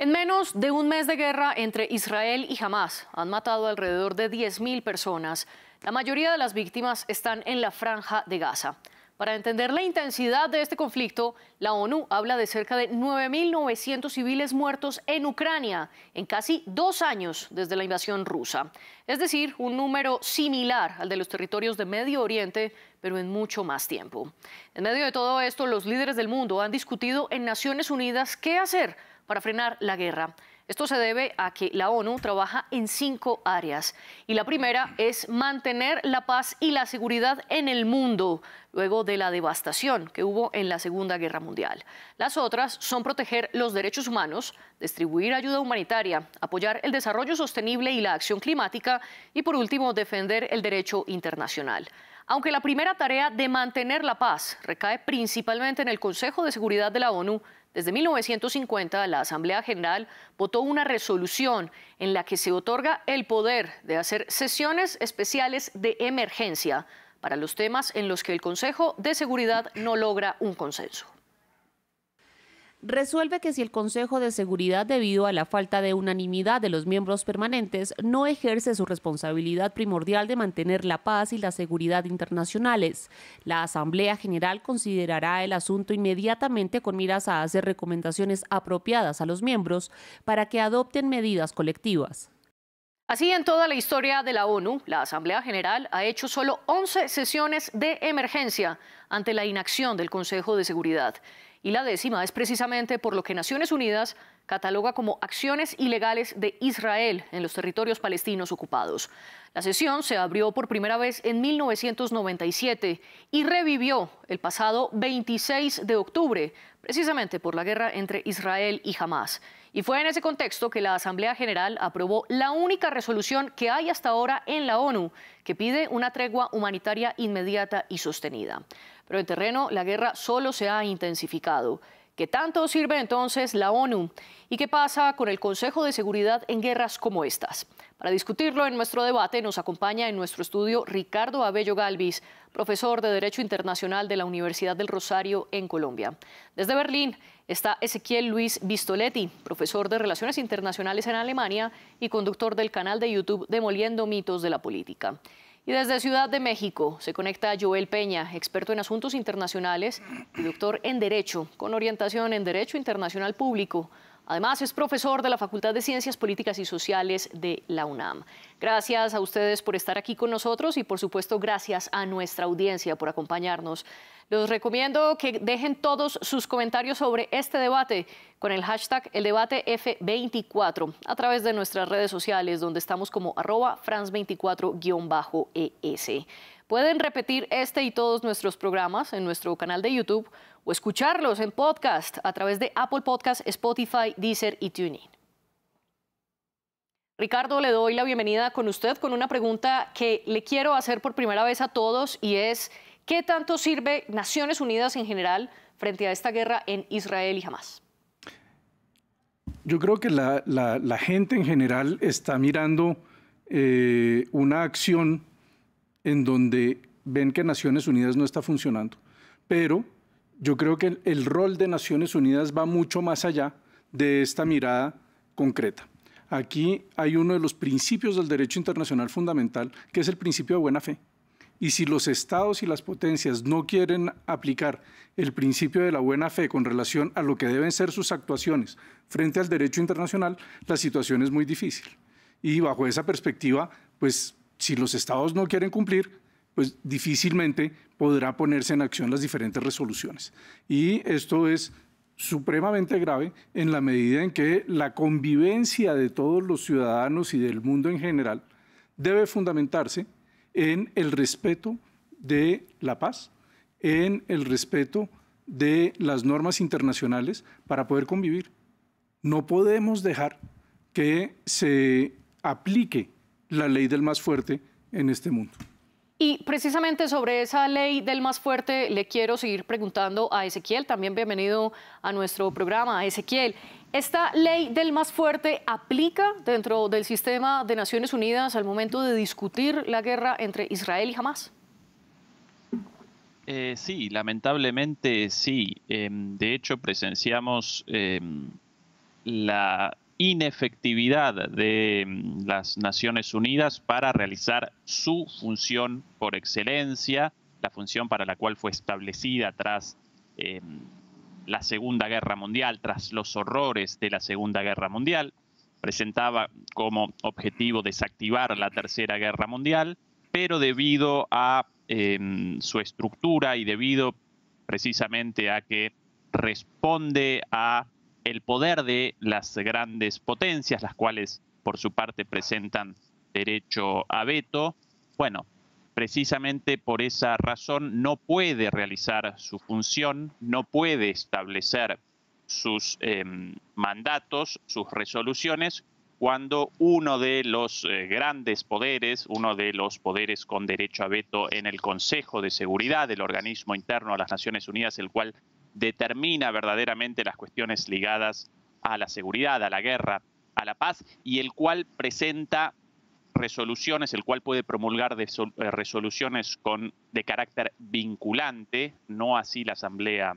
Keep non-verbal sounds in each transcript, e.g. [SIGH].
En menos de un mes de guerra entre Israel y Hamas han matado alrededor de 10.000 personas. La mayoría de las víctimas están en la franja de Gaza. Para entender la intensidad de este conflicto, la ONU habla de cerca de 9.900 civiles muertos en Ucrania en casi dos años desde la invasión rusa. Es decir, un número similar al de los territorios de Medio Oriente, pero en mucho más tiempo. En medio de todo esto, los líderes del mundo han discutido en Naciones Unidas qué hacer para frenar la guerra. Esto se debe a que la ONU trabaja en cinco áreas y la primera es mantener la paz y la seguridad en el mundo luego de la devastación que hubo en la Segunda Guerra Mundial. Las otras son proteger los derechos humanos, distribuir ayuda humanitaria, apoyar el desarrollo sostenible y la acción climática y por último defender el derecho internacional. Aunque la primera tarea de mantener la paz recae principalmente en el Consejo de Seguridad de la ONU, desde 1950, la Asamblea General votó una resolución en la que se otorga el poder de hacer sesiones especiales de emergencia para los temas en los que el Consejo de Seguridad no logra un consenso resuelve que si el Consejo de Seguridad, debido a la falta de unanimidad de los miembros permanentes, no ejerce su responsabilidad primordial de mantener la paz y la seguridad internacionales, la Asamblea General considerará el asunto inmediatamente con miras a hacer recomendaciones apropiadas a los miembros para que adopten medidas colectivas. Así en toda la historia de la ONU, la Asamblea General ha hecho solo 11 sesiones de emergencia ante la inacción del Consejo de Seguridad y la décima es precisamente por lo que Naciones Unidas cataloga como acciones ilegales de Israel en los territorios palestinos ocupados. La sesión se abrió por primera vez en 1997 y revivió el pasado 26 de octubre, precisamente por la guerra entre Israel y Hamas. Y fue en ese contexto que la Asamblea General aprobó la única resolución que hay hasta ahora en la ONU que pide una tregua humanitaria inmediata y sostenida. Pero en terreno la guerra solo se ha intensificado. ¿Qué tanto sirve entonces la ONU? ¿Y qué pasa con el Consejo de Seguridad en guerras como estas? Para discutirlo en nuestro debate nos acompaña en nuestro estudio Ricardo Abello Galvis, profesor de Derecho Internacional de la Universidad del Rosario en Colombia. Desde Berlín, Está Ezequiel Luis Vistoletti, profesor de Relaciones Internacionales en Alemania y conductor del canal de YouTube Demoliendo mitos de la política. Y desde Ciudad de México se conecta Joel Peña, experto en asuntos internacionales y doctor en Derecho, con orientación en Derecho Internacional Público. Además, es profesor de la Facultad de Ciencias Políticas y Sociales de la UNAM. Gracias a ustedes por estar aquí con nosotros y, por supuesto, gracias a nuestra audiencia por acompañarnos. Les recomiendo que dejen todos sus comentarios sobre este debate con el hashtag el debate F24 a través de nuestras redes sociales donde estamos como arroba France24-ES. Pueden repetir este y todos nuestros programas en nuestro canal de YouTube o escucharlos en podcast a través de Apple Podcasts, Spotify, Deezer y TuneIn. Ricardo, le doy la bienvenida con usted con una pregunta que le quiero hacer por primera vez a todos y es, ¿qué tanto sirve Naciones Unidas en general frente a esta guerra en Israel y Jamás. Yo creo que la, gente en general está mirando eh, una acción en donde ven que Naciones Unidas no está funcionando, pero yo creo que el, rol de Naciones Unidas va mucho más allá de esta mirada concreta. Aquí hay uno de los principios del derecho internacional fundamental, que es el principio de buena fe. Y si los estados y las potencias no quieren aplicar el principio de la buena fe con relación a lo que deben ser sus actuaciones frente al derecho internacional, la situación es muy difícil. Y bajo esa perspectiva, pues si los estados no quieren cumplir, pues difícilmente podrá ponerse en acción las diferentes resoluciones. Y esto es supremamente grave en la medida en que la convivencia de todos los ciudadanos y del mundo en general debe fundamentarse en el respeto de la paz, en el respeto de las normas internacionales para poder convivir. No podemos dejar que se aplique la ley del más fuerte en este mundo. Y precisamente sobre esa ley del más fuerte le quiero seguir preguntando a Ezequiel, también bienvenido a nuestro programa. Ezequiel, ¿esta ley del más fuerte aplica dentro del sistema de Naciones Unidas al momento de discutir la guerra entre Israel y Hamas? Eh, sí, lamentablemente sí. Em, de hecho, presenciamos em, la inefectividad de mm, las Naciones Unidas para realizar su función por excelencia, la función para la cual fue establecida tras em, la Segunda Guerra Mundial, tras los horrores de la Segunda Guerra Mundial. Presentaba como objetivo desactivar la Tercera Guerra Mundial, pero debido a em, su estructura y debido precisamente a que responde a el poder de las grandes potencias, las cuales por su parte presentan derecho a veto, bueno, precisamente por esa razón no puede realizar su función, no puede establecer sus em, mandatos, sus resoluciones, cuando uno de los eh, grandes poderes, uno de los poderes con derecho a veto en el Consejo de Seguridad, del organismo interno de las Naciones Unidas, el cual determina verdaderamente las cuestiones ligadas a la seguridad, a la guerra, a la paz, y el cual presenta resoluciones, el cual puede promulgar eh, resoluciones con, de carácter vinculante, no así la Asamblea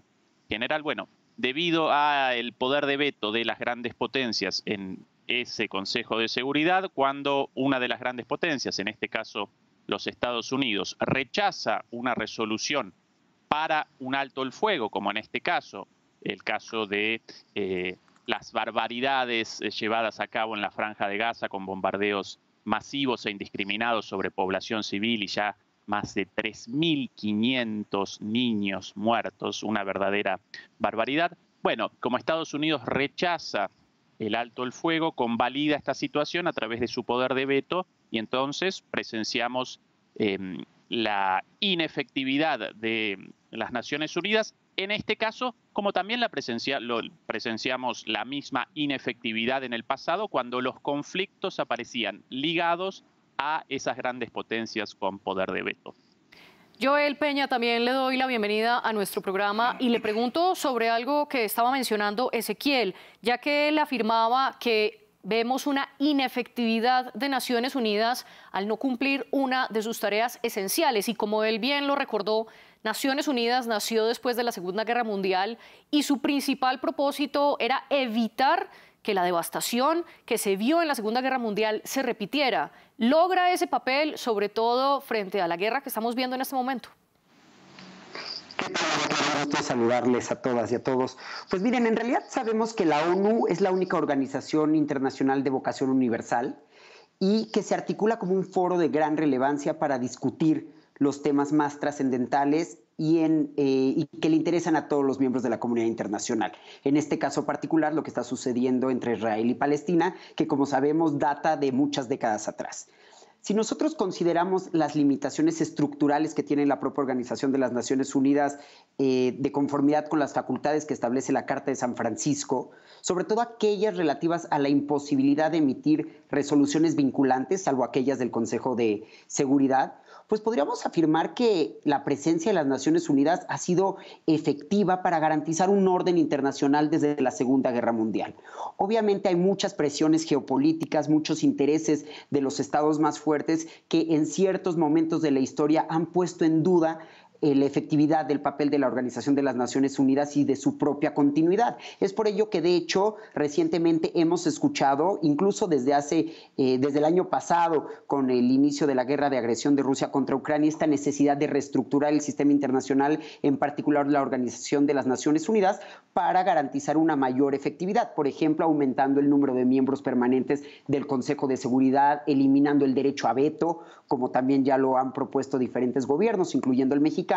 General. Bueno, debido al poder de veto de las grandes potencias en ese Consejo de Seguridad, cuando una de las grandes potencias, en este caso los Estados Unidos, rechaza una resolución para un alto el fuego, como en este caso, el caso de eh, las barbaridades eh, llevadas a cabo en la franja de Gaza con bombardeos masivos e indiscriminados sobre población civil y ya más de 3.500 niños muertos, una verdadera barbaridad. Bueno, como Estados Unidos rechaza el alto el fuego, convalida esta situación a través de su poder de veto y entonces presenciamos em, la inefectividad de las Naciones Unidas, en este caso, como también la presenciamos la misma inefectividad en el pasado cuando los conflictos aparecían ligados a esas grandes potencias con poder de veto. Joel Peña, también le doy la bienvenida a nuestro programa y le pregunto sobre algo que estaba mencionando Ezequiel, ya que él afirmaba que vemos una inefectividad de Naciones Unidas al no cumplir una de sus tareas esenciales. Y como él bien lo recordó, Naciones Unidas nació después de la Segunda Guerra Mundial y su principal propósito era evitar que la devastación que se vio en la Segunda Guerra Mundial se repitiera. Logra ese papel, sobre todo frente a la guerra que estamos viendo en este momento gusto saludarles a todas y a todos. Pues miren, en realidad sabemos que la ONU es la única organización internacional de vocación universal y que se articula como un foro de gran relevancia para discutir los temas más trascendentales y eh, que le interesan a todos los miembros de la comunidad internacional. En este caso particular, lo que está sucediendo entre Israel y Palestina, que como sabemos data de muchas décadas atrás. Si nosotros consideramos las limitaciones estructurales que tiene la propia Organización de las Naciones Unidas eh, de conformidad con las facultades que establece la Carta de San Francisco, sobre todo aquellas relativas a la imposibilidad de emitir resoluciones vinculantes, salvo aquellas del Consejo de Seguridad, pues podríamos afirmar que la presencia de las Naciones Unidas ha sido efectiva para garantizar un orden internacional desde la Segunda Guerra Mundial. Obviamente hay muchas presiones geopolíticas, muchos intereses de los estados más fuertes que en ciertos momentos de la historia han puesto en duda eh, la efectividad del papel de la Organización de las Naciones Unidas y de su propia continuidad. Es por ello que, de hecho, recientemente hemos escuchado, incluso desde hace, eh, desde el año pasado, con el inicio de la guerra de agresión de Rusia contra Ucrania, esta necesidad de reestructurar el sistema internacional, en particular la Organización de las Naciones Unidas, para garantizar una mayor efectividad. Por ejemplo, aumentando el número de miembros permanentes del Consejo de Seguridad, eliminando el derecho a veto, como también ya lo han propuesto diferentes gobiernos, incluyendo el mexicano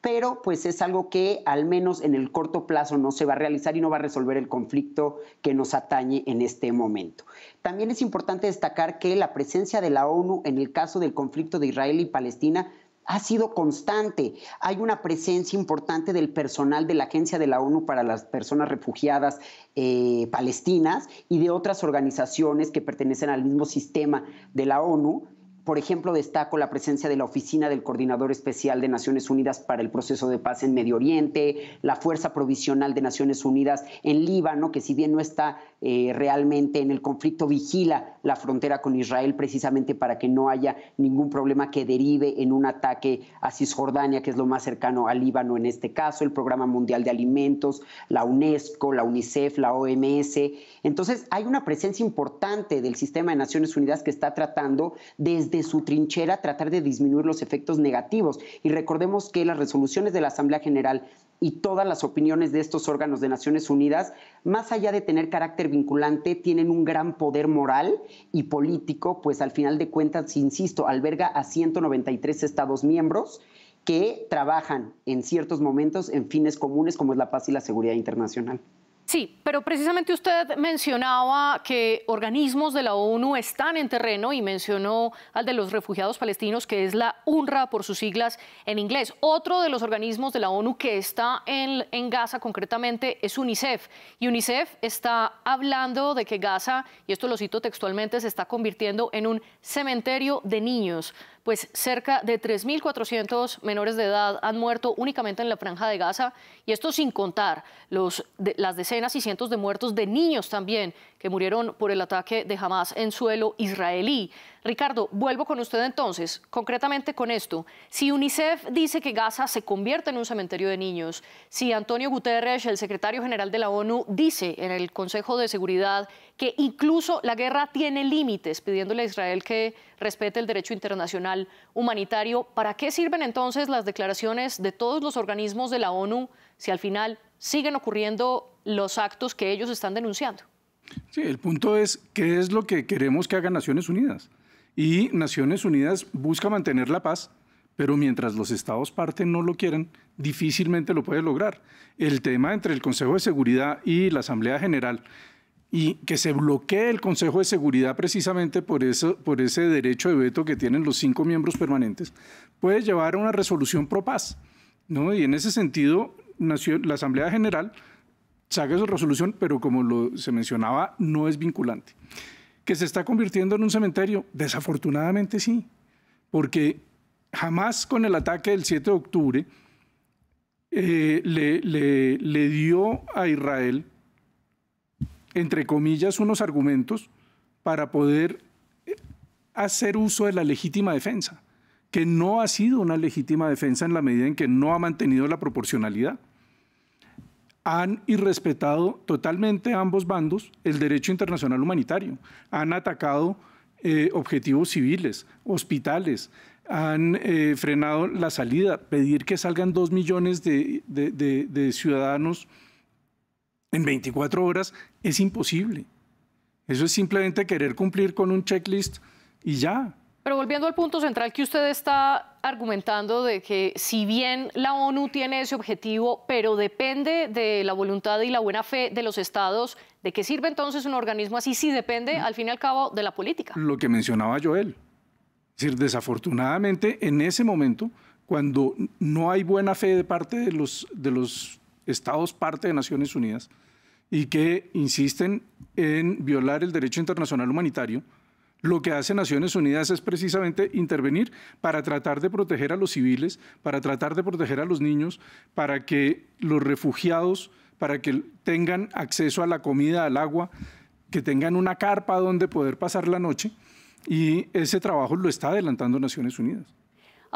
pero pues es algo que al menos en el corto plazo no se va a realizar y no va a resolver el conflicto que nos atañe en este momento. También es importante destacar que la presencia de la ONU en el caso del conflicto de Israel y Palestina ha sido constante. Hay una presencia importante del personal de la Agencia de la ONU para las Personas Refugiadas eh, Palestinas y de otras organizaciones que pertenecen al mismo sistema de la ONU por ejemplo, destaco la presencia de la Oficina del Coordinador Especial de Naciones Unidas para el Proceso de Paz en Medio Oriente, la Fuerza Provisional de Naciones Unidas en Líbano, que si bien no está eh, realmente en el conflicto vigila la frontera con Israel precisamente para que no haya ningún problema que derive en un ataque a Cisjordania, que es lo más cercano al Líbano en este caso, el Programa Mundial de Alimentos, la UNESCO, la UNICEF, la OMS. Entonces hay una presencia importante del sistema de Naciones Unidas que está tratando desde su trinchera tratar de disminuir los efectos negativos. Y recordemos que las resoluciones de la Asamblea General y todas las opiniones de estos órganos de Naciones Unidas, más allá de tener carácter vinculante, tienen un gran poder moral y político, pues al final de cuentas, insisto, alberga a 193 estados miembros que trabajan en ciertos momentos en fines comunes como es la paz y la seguridad internacional. Sí, pero precisamente usted mencionaba que organismos de la ONU están en terreno y mencionó al de los refugiados palestinos, que es la UNRWA por sus siglas en inglés. Otro de los organismos de la ONU que está en, en Gaza concretamente es UNICEF. Y UNICEF está hablando de que Gaza, y esto lo cito textualmente, se está convirtiendo en un cementerio de niños pues cerca de 3.400 menores de edad han muerto únicamente en la franja de Gaza, y esto sin contar los, las decenas y cientos de muertos de niños también que murieron por el ataque de Hamas en suelo israelí. Ricardo, vuelvo con usted entonces, concretamente con esto. Si UNICEF dice que Gaza se convierte en un cementerio de niños, si Antonio Guterres, el secretario general de la ONU, dice en el Consejo de Seguridad que incluso la guerra tiene límites, pidiéndole a Israel que respete el derecho internacional humanitario, ¿para qué sirven entonces las declaraciones de todos los organismos de la ONU si al final siguen ocurriendo los actos que ellos están denunciando? Sí, el punto es qué es lo que queremos que haga Naciones Unidas. Y Naciones Unidas busca mantener la paz, pero mientras los estados parten no lo quieren, difícilmente lo puede lograr. El tema entre el Consejo de Seguridad y la Asamblea General y que se bloquee el Consejo de Seguridad precisamente por, ese derecho de veto que tienen los cinco miembros permanentes, puede llevar a una resolución pro paz. ¿no? Y en ese sentido, la Asamblea General Saca su resolución, pero como se mencionaba, no es vinculante. ¿Que se está convirtiendo en un cementerio? Desafortunadamente sí, porque jamás con el ataque del 7 de octubre eh, le dio a Israel, entre comillas, unos argumentos para poder eh, hacer uso de la legítima defensa, que no ha sido una legítima defensa en la medida en que no ha mantenido la proporcionalidad han irrespetado totalmente ambos bandos el derecho internacional humanitario, han atacado eh, objetivos civiles, hospitales, han eh, frenado la salida, pedir que salgan dos millones de, de ciudadanos en 24 horas es imposible. Eso es simplemente querer cumplir con un checklist y ya. Pero volviendo al punto central que usted está argumentando de que si bien la ONU tiene ese objetivo, pero depende de la voluntad y la buena fe de los estados, ¿de qué sirve entonces un organismo así si depende mm. al fin y al cabo de la política? Lo que mencionaba Joel. Es decir, desafortunadamente en ese momento, cuando no hay buena fe de parte de los, de los estados parte de Naciones Unidas y que insisten en violar el derecho internacional humanitario, lo que hace Naciones Unidas es precisamente intervenir para tratar de proteger a los civiles, para tratar de proteger a los niños, para que los refugiados, para que tengan acceso a la comida, al agua, que tengan una carpa donde poder pasar la noche. Y ese trabajo lo está adelantando Naciones Unidas.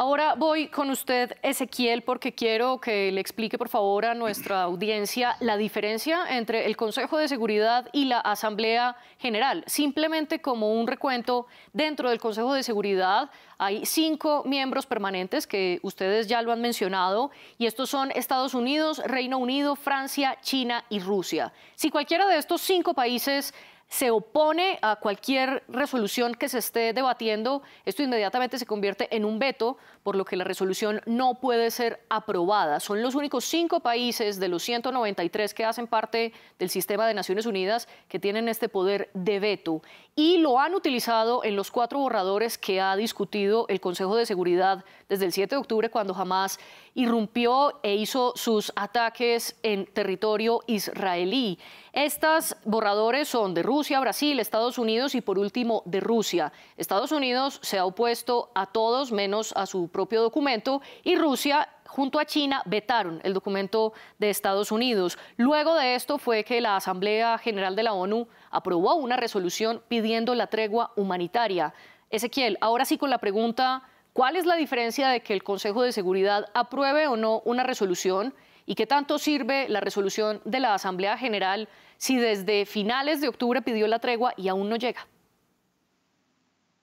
Ahora voy con usted, Ezequiel, porque quiero que le explique, por favor, a nuestra audiencia la diferencia entre el Consejo de Seguridad y la Asamblea General. Simplemente como un recuento, dentro del Consejo de Seguridad hay cinco miembros permanentes que ustedes ya lo han mencionado, y estos son Estados Unidos, Reino Unido, Francia, China y Rusia. Si cualquiera de estos cinco países se opone a cualquier resolución que se esté debatiendo, esto inmediatamente se convierte en un veto, por lo que la resolución no puede ser aprobada. Son los únicos cinco países de los 193 que hacen parte del sistema de Naciones Unidas que tienen este poder de veto y lo han utilizado en los cuatro borradores que ha discutido el Consejo de Seguridad desde el 7 de octubre, cuando jamás irrumpió e hizo sus ataques en territorio israelí. Estas borradores son de Rusia, Brasil, Estados Unidos y por último de Rusia. Estados Unidos se ha opuesto a todos menos a su propio documento y Rusia junto a China vetaron el documento de Estados Unidos. Luego de esto fue que la Asamblea General de la ONU aprobó una resolución pidiendo la tregua humanitaria. Ezequiel, ahora sí con la pregunta, ¿cuál es la diferencia de que el Consejo de Seguridad apruebe o no una resolución? y qué tanto sirve la resolución de la Asamblea General si desde finales de octubre pidió la tregua y aún no llega.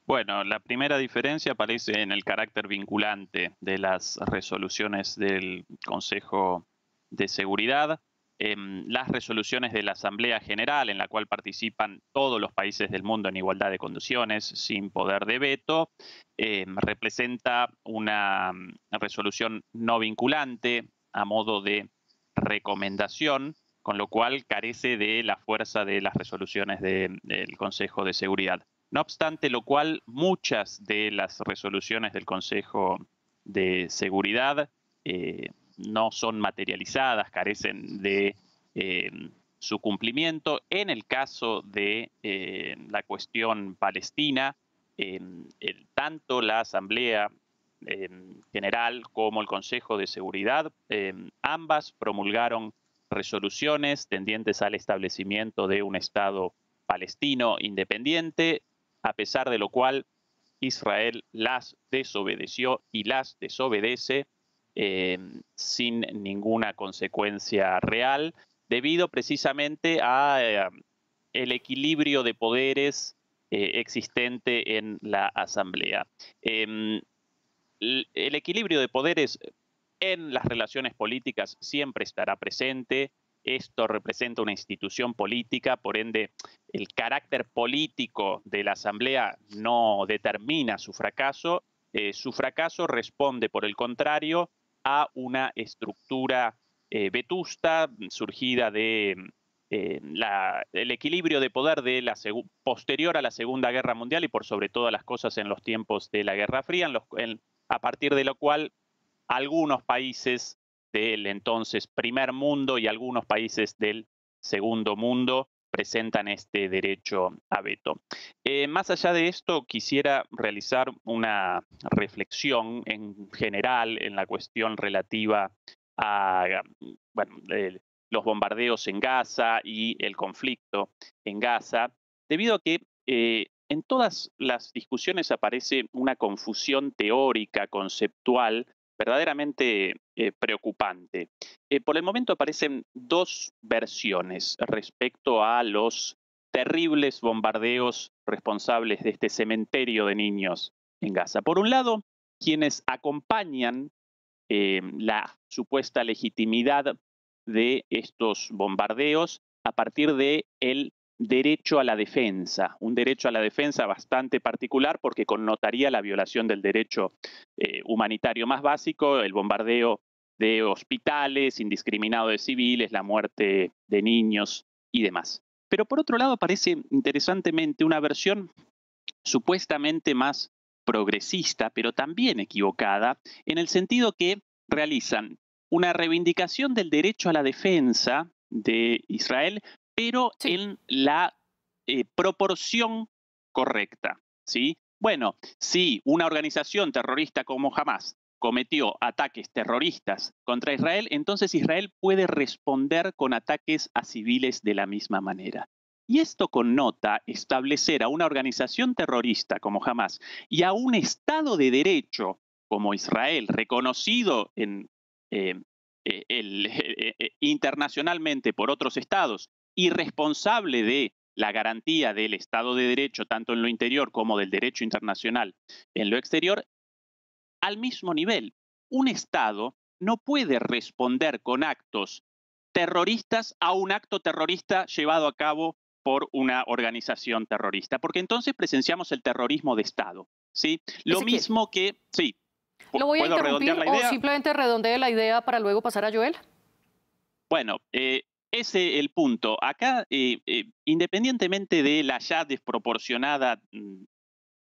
Bueno, la primera diferencia aparece en el carácter vinculante de las resoluciones del Consejo de Seguridad. Em, las resoluciones de la Asamblea General, en la cual participan todos los países del mundo en igualdad de condiciones, sin poder de veto, em, representa una mm, resolución no vinculante a modo de recomendación, con lo cual carece de la fuerza de las resoluciones del Consejo de Seguridad. No obstante lo cual, muchas de las resoluciones del Consejo de Seguridad eh, no son materializadas, carecen de eh, su cumplimiento. En el caso de eh, la cuestión palestina, el, tanto la Asamblea eh, general como el Consejo de Seguridad, eh, ambas promulgaron resoluciones tendientes al establecimiento de un Estado palestino independiente, a pesar de lo cual Israel las desobedeció y las desobedece eh, sin ninguna consecuencia real, debido precisamente a el equilibrio de poderes existente en la Asamblea. Em, el equilibrio de poderes en las relaciones políticas siempre estará presente. Esto representa una institución política, por ende el carácter político de la Asamblea no determina su fracaso. Eh, su fracaso responde, por el contrario, a una estructura eh, vetusta surgida de eh, el equilibrio de poder de la posterior a la Segunda Guerra Mundial y por sobre todas las cosas en los tiempos de la Guerra Fría, a partir de lo cual algunos países del entonces primer mundo y algunos países del segundo mundo presentan este derecho a veto. Eh, más allá de esto, quisiera realizar una reflexión en general en la cuestión relativa a los bombardeos en Gaza y el conflicto en Gaza, debido a que eh, en todas las discusiones aparece una confusión teórica, conceptual, verdaderamente eh, preocupante. Eh, por el momento aparecen dos versiones respecto a los terribles bombardeos responsables de este cementerio de niños en Gaza. Por un lado, quienes acompañan eh, la supuesta legitimidad de estos bombardeos a partir de el derecho a la defensa, un derecho a la defensa bastante particular porque connotaría la violación del derecho eh, humanitario más básico, el bombardeo de hospitales, indiscriminado de civiles, la muerte de niños y demás. Pero por otro lado aparece interesantemente una versión supuestamente más progresista, pero también equivocada, en el sentido que realizan una reivindicación del derecho a la defensa de Israel, pero en la eh, proporción correcta. ¿sí? Bueno, si una organización terrorista como Hamas cometió ataques terroristas contra Israel, entonces Israel puede responder con ataques a civiles de la misma manera. Y esto connota establecer a una organización terrorista como Hamas y a un Estado de Derecho como Israel, reconocido eh, eh, [LAUGHS] internacionalmente por otros estados responsable de la garantía del Estado de Derecho, tanto en lo interior como del derecho internacional en lo exterior, al mismo nivel. Un Estado no puede responder con actos terroristas a un acto terrorista llevado a cabo por una organización terrorista, porque entonces presenciamos el terrorismo de Estado. ¿sí? Lo mismo que... Sí, ¿Lo voy a interrumpir la idea? o simplemente redondee la idea para luego pasar a Joel? Bueno, eh, ese el punto. Acá, eh, eh, independientemente de la ya desproporcionada mm,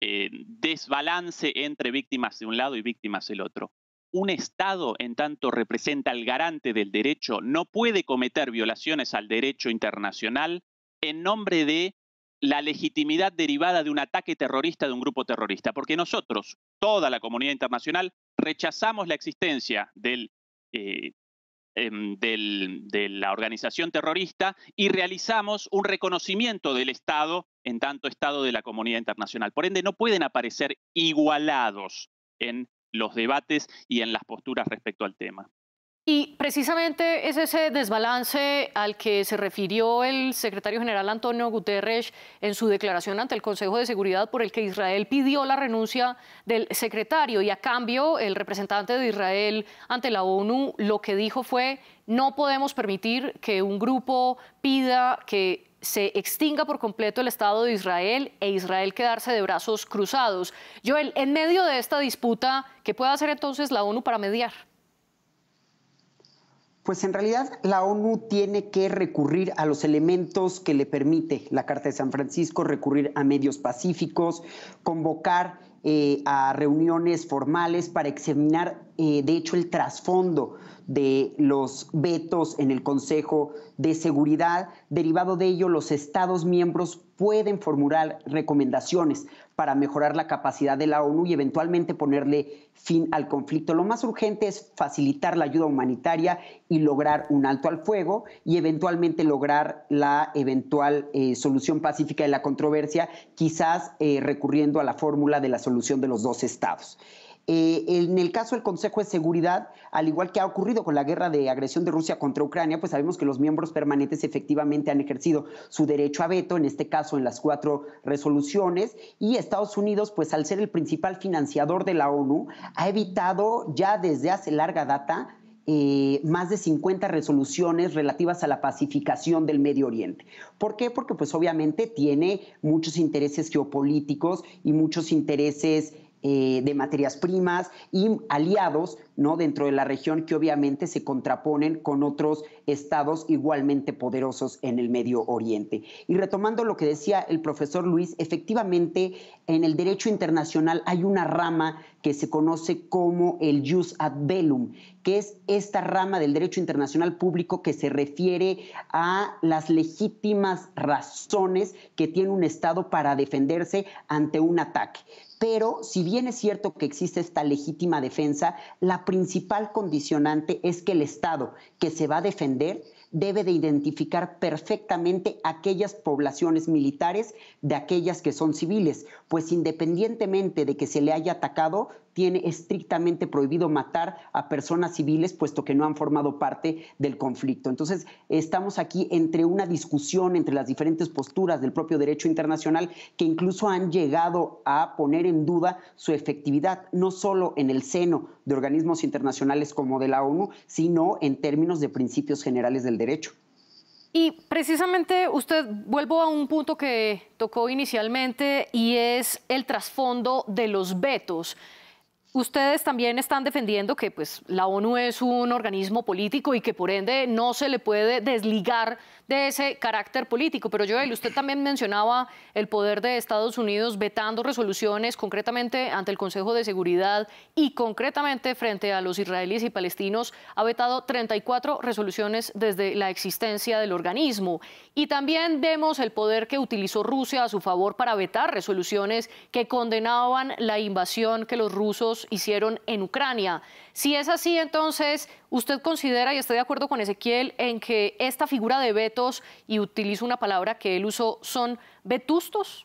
eh, desbalance entre víctimas de un lado y víctimas del otro, un Estado, en tanto representa al garante del derecho, no puede cometer violaciones al derecho internacional en nombre de la legitimidad derivada de un ataque terrorista de un grupo terrorista, porque nosotros, toda la comunidad internacional, rechazamos la existencia del Em, de la organización terrorista y realizamos un reconocimiento del Estado en tanto Estado de la comunidad internacional. Por ende, no pueden aparecer igualados en los debates y en las posturas respecto al tema. Y precisamente es ese desbalance al que se refirió el secretario general Antonio Guterres en su declaración ante el Consejo de Seguridad por el que Israel pidió la renuncia del secretario y a cambio el representante de Israel ante la ONU lo que dijo fue no podemos permitir que un grupo pida que se extinga por completo el Estado de Israel e Israel quedarse de brazos cruzados. Joel, en medio de esta disputa, ¿qué puede hacer entonces la ONU para mediar? Pues en realidad la ONU tiene que recurrir a los elementos que le permite la Carta de San Francisco, recurrir a medios pacíficos, convocar eh, a reuniones formales para examinar, eh, de hecho, el trasfondo de los vetos en el Consejo de Seguridad. Derivado de ello, los Estados miembros pueden formular recomendaciones para mejorar la capacidad de la ONU y eventualmente ponerle fin al conflicto. Lo más urgente es facilitar la ayuda humanitaria y lograr un alto al fuego y eventualmente lograr la eventual eh, solución pacífica de la controversia, quizás eh, recurriendo a la fórmula de la solución de los dos estados. Eh, en el caso del Consejo de Seguridad, al igual que ha ocurrido con la guerra de agresión de Rusia contra Ucrania, pues sabemos que los miembros permanentes efectivamente han ejercido su derecho a veto, en este caso en las cuatro resoluciones, y Estados Unidos, pues al ser el principal financiador de la ONU, ha evitado ya desde hace larga data eh, más de 50 resoluciones relativas a la pacificación del Medio Oriente. ¿Por qué? Porque pues obviamente tiene muchos intereses geopolíticos y muchos intereses eh, de materias primas y aliados ¿no? dentro de la región que obviamente se contraponen con otros estados igualmente poderosos en el Medio Oriente. Y retomando lo que decía el profesor Luis, efectivamente en el derecho internacional hay una rama que se conoce como el jus ad bellum, que es esta rama del derecho internacional público que se refiere a las legítimas razones que tiene un Estado para defenderse ante un ataque. Pero si bien es cierto que existe esta legítima defensa, la principal condicionante es que el Estado que se va a defender debe de identificar perfectamente aquellas poblaciones militares de aquellas que son civiles, pues independientemente de que se le haya atacado, tiene estrictamente prohibido matar a personas civiles, puesto que no han formado parte del conflicto. Entonces, estamos aquí entre una discusión entre las diferentes posturas del propio derecho internacional que incluso han llegado a poner en duda su efectividad, no solo en el seno de organismos internacionales como de la ONU, sino en términos de principios generales del derecho. Y precisamente usted, vuelvo a un punto que tocó inicialmente y es el trasfondo de los vetos. Ustedes también están defendiendo que pues, la ONU es un organismo político y que por ende no se le puede desligar de ese carácter político. Pero Joel, usted también mencionaba el poder de Estados Unidos vetando resoluciones concretamente ante el Consejo de Seguridad y concretamente frente a los israelíes y palestinos. Ha vetado 34 resoluciones desde la existencia del organismo. Y también vemos el poder que utilizó Rusia a su favor para vetar resoluciones que condenaban la invasión que los rusos hicieron en Ucrania. Si es así, entonces, ¿usted considera, y está de acuerdo con Ezequiel, en que esta figura de vetos, y utilizo una palabra que él usó, son vetustos?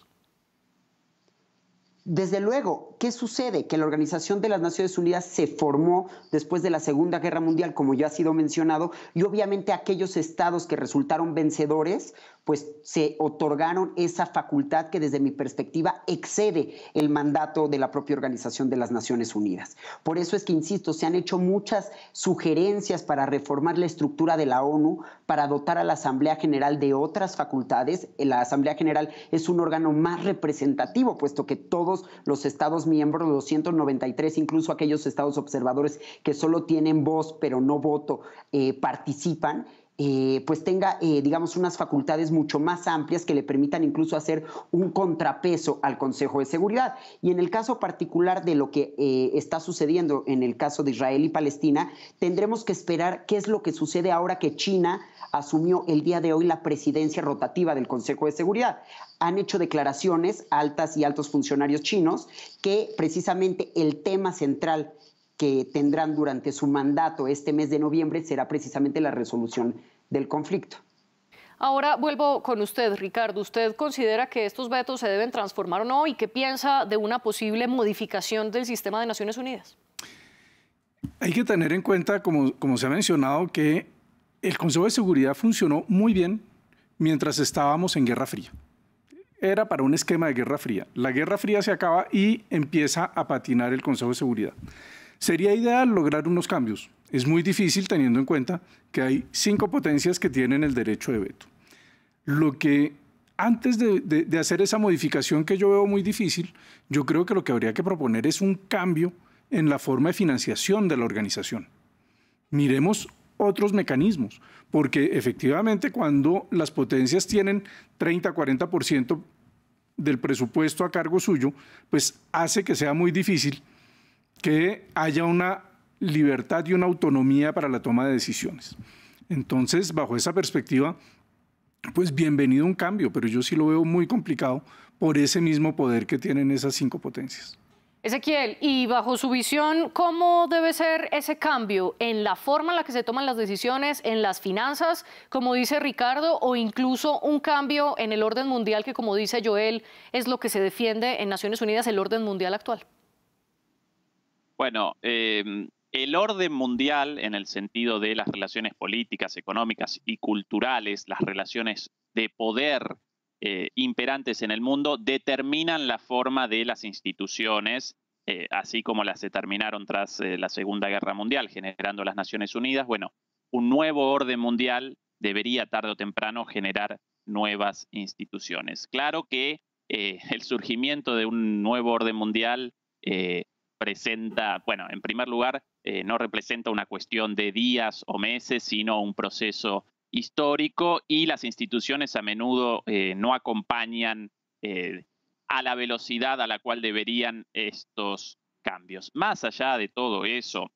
Desde luego, ¿qué sucede? Que la Organización de las Naciones Unidas se formó después de la Segunda Guerra Mundial, como ya ha sido mencionado, y obviamente aquellos estados que resultaron vencedores pues se otorgaron esa facultad que desde mi perspectiva excede el mandato de la propia Organización de las Naciones Unidas. Por eso es que, insisto, se han hecho muchas sugerencias para reformar la estructura de la ONU, para dotar a la Asamblea General de otras facultades. La Asamblea General es un órgano más representativo, puesto que todos los Estados miembros, los 193, incluso aquellos Estados observadores que solo tienen voz pero no voto, eh, participan. Eh, pues tenga, eh, digamos, unas facultades mucho más amplias que le permitan incluso hacer un contrapeso al Consejo de Seguridad. Y en el caso particular de lo que eh, está sucediendo en el caso de Israel y Palestina, tendremos que esperar qué es lo que sucede ahora que China asumió el día de hoy la presidencia rotativa del Consejo de Seguridad. Han hecho declaraciones altas y altos funcionarios chinos que precisamente el tema central que tendrán durante su mandato este mes de noviembre será precisamente la resolución del conflicto. Ahora vuelvo con usted, Ricardo. ¿Usted considera que estos vetos se deben transformar o no? ¿Y qué piensa de una posible modificación del sistema de Naciones Unidas? Hay que tener en cuenta, como, como se ha mencionado, que el Consejo de Seguridad funcionó muy bien mientras estábamos en Guerra Fría. Era para un esquema de Guerra Fría. La Guerra Fría se acaba y empieza a patinar el Consejo de Seguridad. Sería ideal lograr unos cambios. Es muy difícil teniendo en cuenta que hay cinco potencias que tienen el derecho de veto. Lo que antes de, hacer esa modificación que yo veo muy difícil, yo creo que lo que habría que proponer es un cambio en la forma de financiación de la organización. Miremos otros mecanismos, porque efectivamente cuando las potencias tienen 30-40% del presupuesto a cargo suyo, pues hace que sea muy difícil que haya una libertad y una autonomía para la toma de decisiones. Entonces, bajo esa perspectiva, pues bienvenido un cambio, pero yo sí lo veo muy complicado por ese mismo poder que tienen esas cinco potencias. Ezequiel, y bajo su visión, ¿cómo debe ser ese cambio en la forma en la que se toman las decisiones, en las finanzas, como dice Ricardo, o incluso un cambio en el orden mundial que, como dice Joel, es lo que se defiende en Naciones Unidas, el orden mundial actual? Bueno, em, el orden mundial en el sentido de las relaciones políticas, económicas y culturales, las relaciones de poder eh, imperantes en el mundo, determinan la forma de las instituciones, eh, así como las determinaron tras eh, la Segunda Guerra Mundial, generando las Naciones Unidas. Bueno, un nuevo orden mundial debería tarde o temprano generar nuevas instituciones. Claro que el surgimiento de un nuevo orden mundial bueno, en primer lugar, eh, no representa una cuestión de días o meses, sino un proceso histórico y las instituciones a menudo eh, no acompañan eh, a la velocidad a la cual deberían estos cambios. Más allá de todo eso,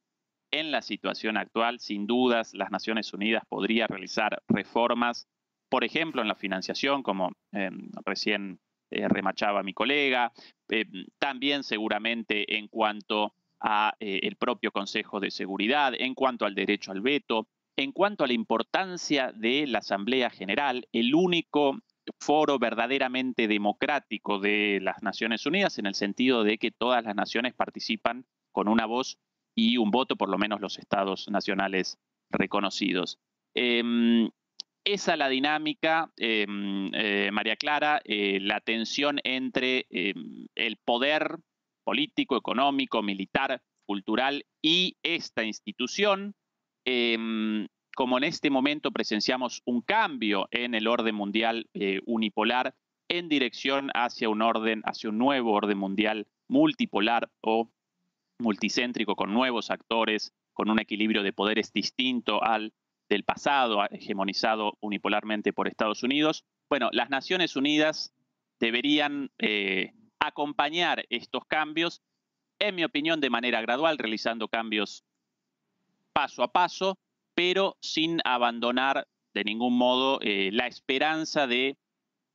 en la situación actual, sin dudas, las Naciones Unidas podría realizar reformas, por ejemplo, en la financiación, como em, recién eh, remachaba mi colega. Eh, también seguramente en cuanto a eh, el propio Consejo de Seguridad, en cuanto al derecho al veto, en cuanto a la importancia de la Asamblea General, el único foro verdaderamente democrático de las Naciones Unidas en el sentido de que todas las naciones participan con una voz y un voto, por lo menos los estados nacionales reconocidos. Em, esa la dinámica, em, eh, María Clara, eh, la tensión entre em, el poder político, económico, militar, cultural y esta institución. Em, como en este momento presenciamos un cambio en el orden mundial eh, unipolar en dirección hacia un orden, hacia un nuevo orden mundial multipolar o multicéntrico con nuevos actores, con un equilibrio de poderes distinto al del pasado, ah, hegemonizado unipolarmente por Estados Unidos. Bueno, las Naciones Unidas deberían eh, acompañar estos cambios, en mi opinión, de manera gradual, realizando cambios paso a paso, pero sin abandonar de ningún modo eh, la esperanza de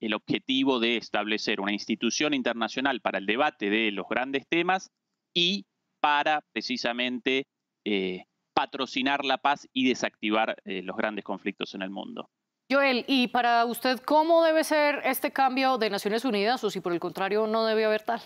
el objetivo de establecer una institución internacional para el debate de los grandes temas y para precisamente eh, patrocinar la paz y desactivar eh, los grandes conflictos en el mundo. Joel, ¿y para usted cómo debe ser este cambio de Naciones Unidas o si por el contrario no debe haber tal?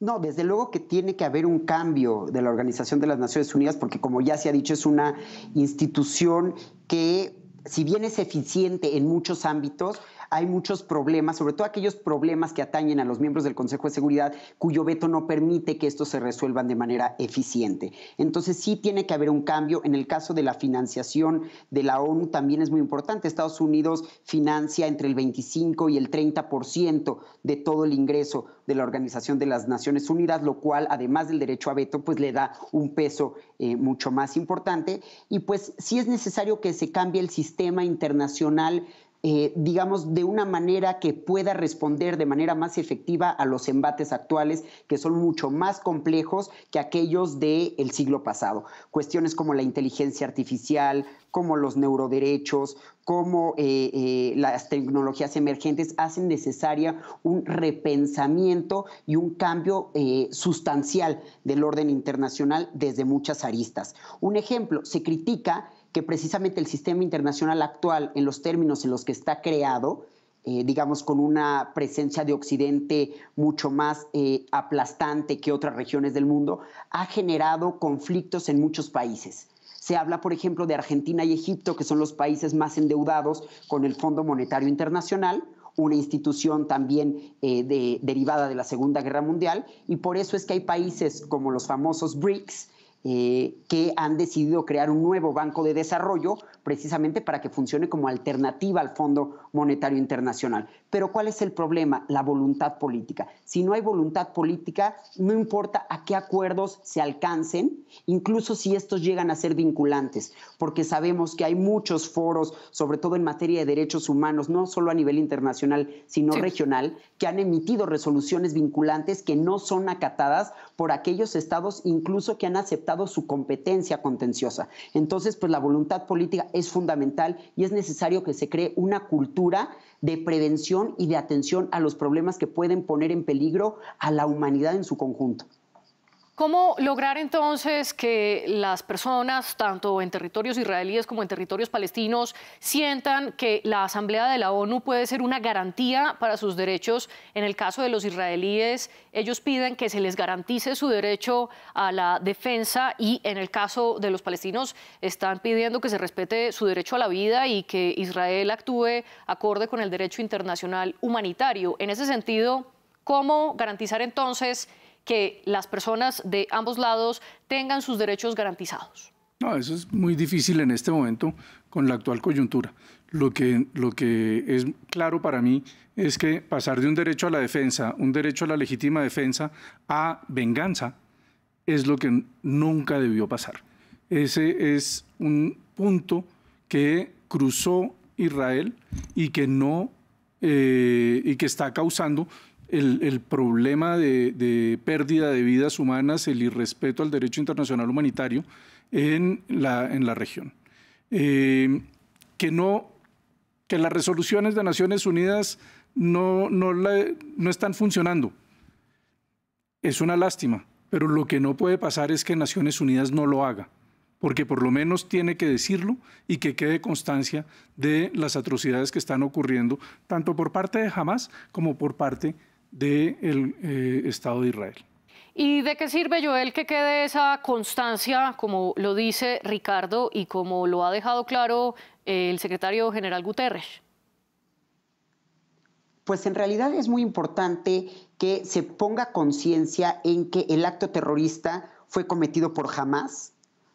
No, desde luego que tiene que haber un cambio de la Organización de las Naciones Unidas porque como ya se ha dicho es una institución que si bien es eficiente en muchos ámbitos, hay muchos problemas, sobre todo aquellos problemas que atañen a los miembros del Consejo de Seguridad, cuyo veto no permite que estos se resuelvan de manera eficiente. Entonces sí tiene que haber un cambio. En el caso de la financiación de la ONU también es muy importante. Estados Unidos financia entre el 25 y el 30% de todo el ingreso de la Organización de las Naciones Unidas, lo cual, además del derecho a veto, pues le da un peso eh, mucho más importante. Y pues sí es necesario que se cambie el sistema internacional eh, digamos, de una manera que pueda responder de manera más efectiva a los embates actuales, que son mucho más complejos que aquellos del el siglo pasado. Cuestiones como la inteligencia artificial, como los neuroderechos, como eh, eh, las tecnologías emergentes hacen necesaria un repensamiento y un cambio sustancial del orden internacional desde muchas aristas. Un ejemplo, se critica que precisamente el sistema internacional actual, en los términos en los que está creado, eh, digamos, con una presencia de Occidente mucho más eh, aplastante que otras regiones del mundo, ha generado conflictos en muchos países. Se habla, por ejemplo, de Argentina y Egipto, que son los países más endeudados con el Fondo Monetario Internacional, una institución también eh, derivada de la Segunda Guerra Mundial, y por eso es que hay países como los famosos BRICS, eh, que han decidido crear un nuevo banco de desarrollo precisamente para que funcione como alternativa al Fondo Monetario Internacional. Pero ¿cuál es el problema? La voluntad política. Si no hay voluntad política, no importa a qué acuerdos se alcancen, incluso si estos llegan a ser vinculantes, porque sabemos que hay muchos foros, sobre todo en materia de derechos humanos, no solo a nivel internacional, sino regional, que han emitido resoluciones vinculantes que no son acatadas por aquellos estados incluso que han aceptado su competencia contenciosa. Entonces, pues la voluntad política es fundamental y es necesario que se cree una cultura de prevención y de atención a los problemas que pueden poner en peligro a la humanidad en su conjunto. ¿Cómo lograr entonces que las personas, tanto en territorios israelíes como en territorios palestinos, sientan que la Asamblea de la ONU puede ser una garantía para sus derechos? En el caso de los israelíes, ellos piden que se les garantice su derecho a la defensa y en el caso de los palestinos están pidiendo que se respete su derecho a la vida y que Israel actúe acorde con el derecho internacional humanitario. En ese sentido, ¿cómo garantizar entonces que las personas de ambos lados tengan sus derechos garantizados? No, eso es muy difícil en este momento con la actual coyuntura. Lo que, lo que es claro para mí es que pasar de un derecho a la defensa, un derecho a la legítima defensa, a venganza, es lo que nunca debió pasar. Ese es un punto que cruzó Israel y que no eh, y que está causando el, problema de, pérdida de vidas humanas, el irrespeto al derecho internacional humanitario en la, región. Eh, que, las resoluciones de Naciones Unidas no, no están funcionando. Es una lástima, pero lo que no puede pasar es que Naciones Unidas no lo haga porque por lo menos tiene que decirlo y que quede constancia de las atrocidades que están ocurriendo, tanto por parte de Hamas como por parte de del de eh, Estado de Israel. ¿Y de qué sirve, Joel, que quede esa constancia, como lo dice Ricardo y como lo ha dejado claro eh, el secretario general Guterres? Pues en realidad es muy importante que se ponga conciencia en que el acto terrorista fue cometido por Hamas,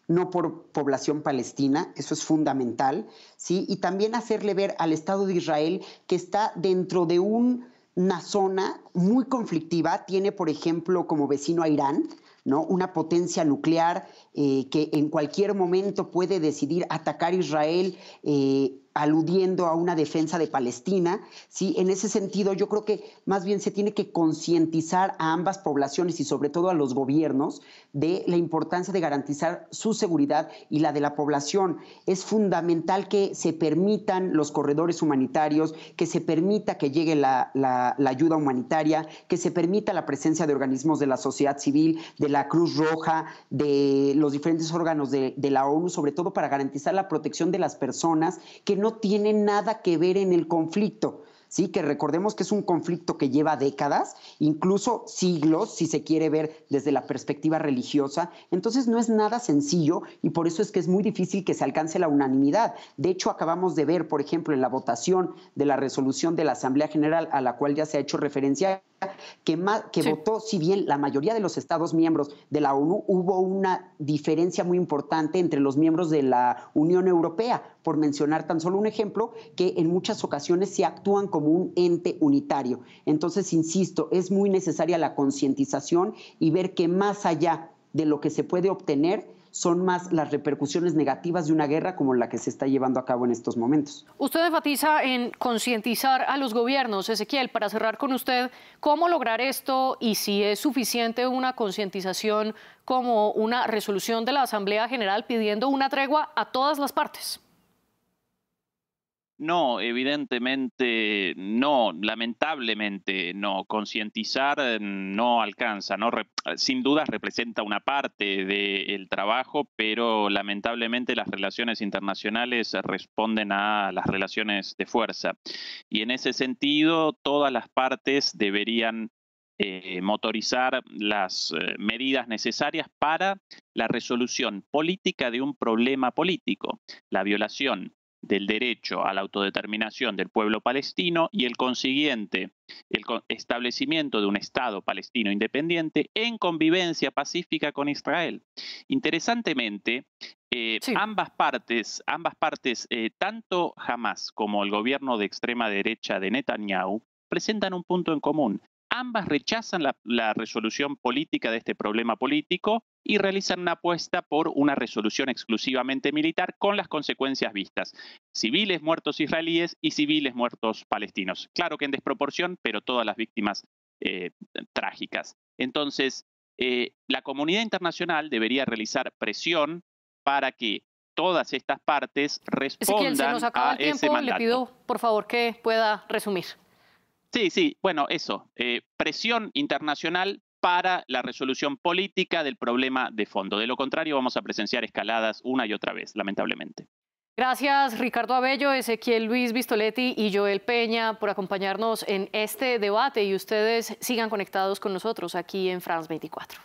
no por población palestina, eso es fundamental, ¿sí? Y también hacerle ver al Estado de Israel que está dentro de un una zona muy conflictiva. Tiene, por ejemplo, como vecino a Irán, ¿no? una potencia nuclear eh, que en cualquier momento puede decidir atacar Israel. Eh, aludiendo a una defensa de Palestina. ¿sí? En ese sentido, yo creo que más bien se tiene que concientizar a ambas poblaciones y sobre todo a los gobiernos de la importancia de garantizar su seguridad y la de la población. Es fundamental que se permitan los corredores humanitarios, que se permita que llegue la, ayuda humanitaria, que se permita la presencia de organismos de la sociedad civil, de la Cruz Roja, de los diferentes órganos de la ONU, sobre todo para garantizar la protección de las personas que no no tiene nada que ver en el conflicto. Sí, que recordemos que es un conflicto que lleva décadas, incluso siglos, si se quiere ver desde la perspectiva religiosa. Entonces no es nada sencillo y por eso es que es muy difícil que se alcance la unanimidad. De hecho, acabamos de ver, por ejemplo, en la votación de la resolución de la Asamblea General a la cual ya se ha hecho referencia, que, más, que votó, si bien la mayoría de los Estados miembros de la ONU, hubo una diferencia muy importante entre los miembros de la Unión Europea por mencionar tan solo un ejemplo, que en muchas ocasiones se actúan como un ente unitario. Entonces, insisto, es muy necesaria la concientización y ver que más allá de lo que se puede obtener, son más las repercusiones negativas de una guerra como la que se está llevando a cabo en estos momentos. Usted enfatiza en concientizar a los gobiernos. Ezequiel, para cerrar con usted, ¿cómo lograr esto y si es suficiente una concientización como una resolución de la Asamblea General pidiendo una tregua a todas las partes? No, evidentemente no, lamentablemente no. Concientizar no alcanza, no sin duda representa una parte del trabajo, pero lamentablemente las relaciones internacionales responden a las relaciones de fuerza. Y en ese sentido, todas las partes deberían eh, motorizar las eh, medidas necesarias para la resolución política de un problema político, la violación del derecho a la autodeterminación del pueblo palestino y el consiguiente el establecimiento de un Estado palestino independiente en convivencia pacífica con Israel. Interesantemente, eh, ambas partes, ambas partes eh, tanto Hamas como el gobierno de extrema derecha de Netanyahu, presentan un punto en común, ambas rechazan la, resolución política de este problema político y realizan una apuesta por una resolución exclusivamente militar con las consecuencias vistas. Civiles muertos israelíes y civiles muertos palestinos. Claro que en desproporción, pero todas las víctimas eh, trágicas. Entonces, eh, la comunidad internacional debería realizar presión para que todas estas partes respondan se nos acaba el tiempo, Le pido, por favor, que pueda resumir. Sí, sí, bueno, eso, eh, presión internacional para la resolución política del problema de fondo. De lo contrario, vamos a presenciar escaladas una y otra vez, lamentablemente. Gracias Ricardo Abello, Ezequiel Luis Vistoletti y Joel Peña por acompañarnos en este debate y ustedes sigan conectados con nosotros aquí en France 24.